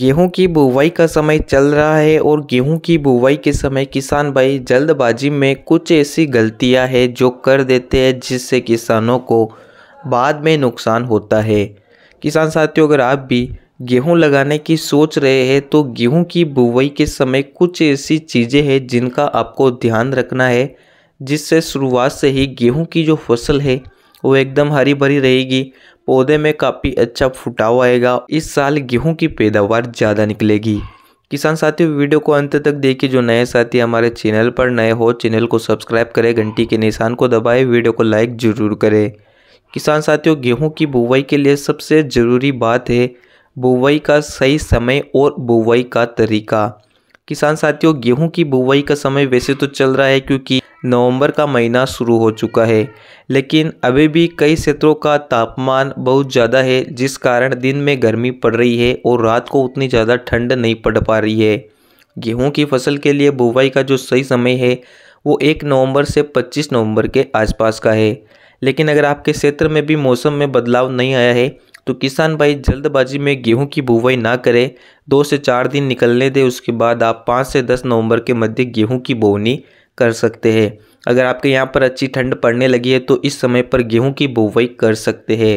गेहूं की बुवाई का समय चल रहा है और गेहूं की बुवाई के समय किसान भाई जल्दबाजी में कुछ ऐसी गलतियां हैं जो कर देते हैं जिससे किसानों को बाद में नुकसान होता है किसान साथियों अगर आप भी गेहूं लगाने की सोच रहे हैं तो गेहूं की बुवाई के समय कुछ ऐसी चीज़ें हैं जिनका आपको ध्यान रखना है जिससे शुरुआत से ही गेहूँ की जो फसल है वो एकदम हरी भरी रहेगी पौधे में काफ़ी अच्छा फुटाव आएगा इस साल गेहूँ की पैदावार ज़्यादा निकलेगी किसान साथियों वीडियो को अंत तक देखिए जो नए साथी हमारे चैनल पर नए हो चैनल को सब्सक्राइब करें घंटी के निशान को दबाएं वीडियो को लाइक ज़रूर करें किसान साथियों गेहूं की बुवाई के लिए सबसे ज़रूरी बात है बुवाई का सही समय और बुवाई का तरीका किसान साथियों गेहूं की बुवाई का समय वैसे तो चल रहा है क्योंकि नवंबर का महीना शुरू हो चुका है लेकिन अभी भी कई क्षेत्रों का तापमान बहुत ज़्यादा है जिस कारण दिन में गर्मी पड़ रही है और रात को उतनी ज़्यादा ठंड नहीं पड़ पा रही है गेहूं की फसल के लिए बुवाई का जो सही समय है वो एक नवंबर से पच्चीस नवंबर के आसपास का है लेकिन अगर आपके क्षेत्र में भी मौसम में बदलाव नहीं आया है तो किसान भाई जल्दबाजी में गेहूं की बुवाई ना करें दो से चार दिन निकलने दें उसके बाद आप पाँच से दस नवंबर के मध्य गेहूं की बोवनी कर सकते हैं अगर आपके यहाँ पर अच्छी ठंड पड़ने लगी है तो इस समय पर गेहूँ की बुवाई कर सकते हैं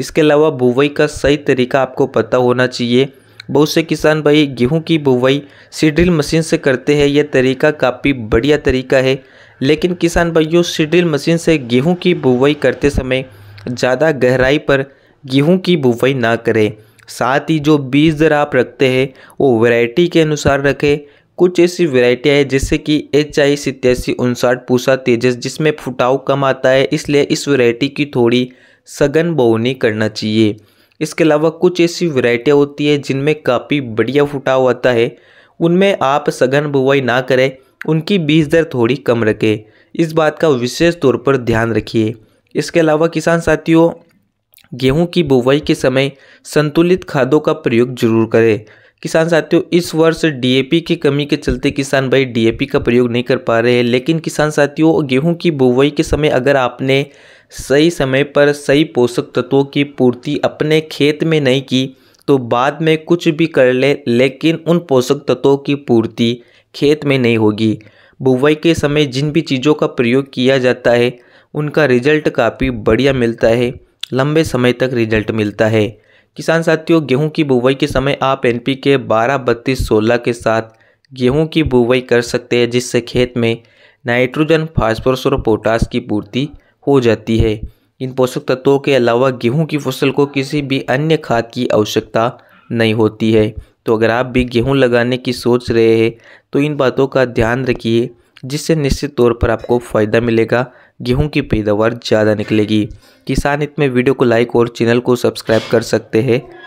इसके अलावा बुवाई का सही तरीका आपको पता होना चाहिए बहुत से किसान भाई गेहूं की बुवाई सीड्रिल मशीन से करते हैं यह तरीका काफ़ी बढ़िया तरीका है लेकिन किसान भाइयों सीड्रिल मशीन से गेहूं की बुवाई करते समय ज़्यादा गहराई पर गेहूँ की बुवाई ना करें साथ ही जो बीज दर आप रखते हैं वो वैरायटी के अनुसार रखें कुछ ऐसी वैरायटी हैं जैसे कि एच आई सितयासी उनसाठ पूसा तेजस जिसमें फुटाव कम आता है इसलिए इस वैरायटी की थोड़ी सघन बोनी करना चाहिए इसके अलावा कुछ ऐसी वैरायटी होती है जिनमें काफ़ी बढ़िया फुटाव आता है उनमें आप सघन बुवाई ना करें उनकी बीज दर थोड़ी कम रखें इस बात का विशेष तौर पर ध्यान रखिए इसके अलावा किसान साथियों गेहूं की बुवाई के समय संतुलित खादों का प्रयोग जरूर करें किसान साथियों इस वर्ष डीएपी की कमी के चलते किसान भाई डीएपी का प्रयोग नहीं कर पा रहे हैं लेकिन किसान साथियों गेहूं की बुवाई के समय अगर आपने सही समय पर सही पोषक तत्वों की पूर्ति अपने खेत में नहीं की तो बाद में कुछ भी कर ले लेकिन उन पोषक तत्वों की पूर्ति खेत में नहीं होगी बुवाई के समय जिन भी चीज़ों का प्रयोग किया जाता है उनका रिजल्ट काफ़ी बढ़िया मिलता है लंबे समय तक रिजल्ट मिलता है किसान साथियों गेहूं की बुवाई के समय आप एन पी के बारह बत्तीस सोलह के साथ गेहूं की बुवाई कर सकते हैं जिससे खेत में नाइट्रोजन फास्फोरस और पोटास की पूर्ति हो जाती है इन पोषक तत्वों के अलावा गेहूं की फसल को किसी भी अन्य खाद की आवश्यकता नहीं होती है तो अगर आप भी गेहूं लगाने की सोच रहे हैं तो इन बातों का ध्यान रखिए जिससे निश्चित तौर पर आपको फ़ायदा मिलेगा गेहूं की पैदावार ज़्यादा निकलेगी किसान इतने वीडियो को लाइक और चैनल को सब्सक्राइब कर सकते हैं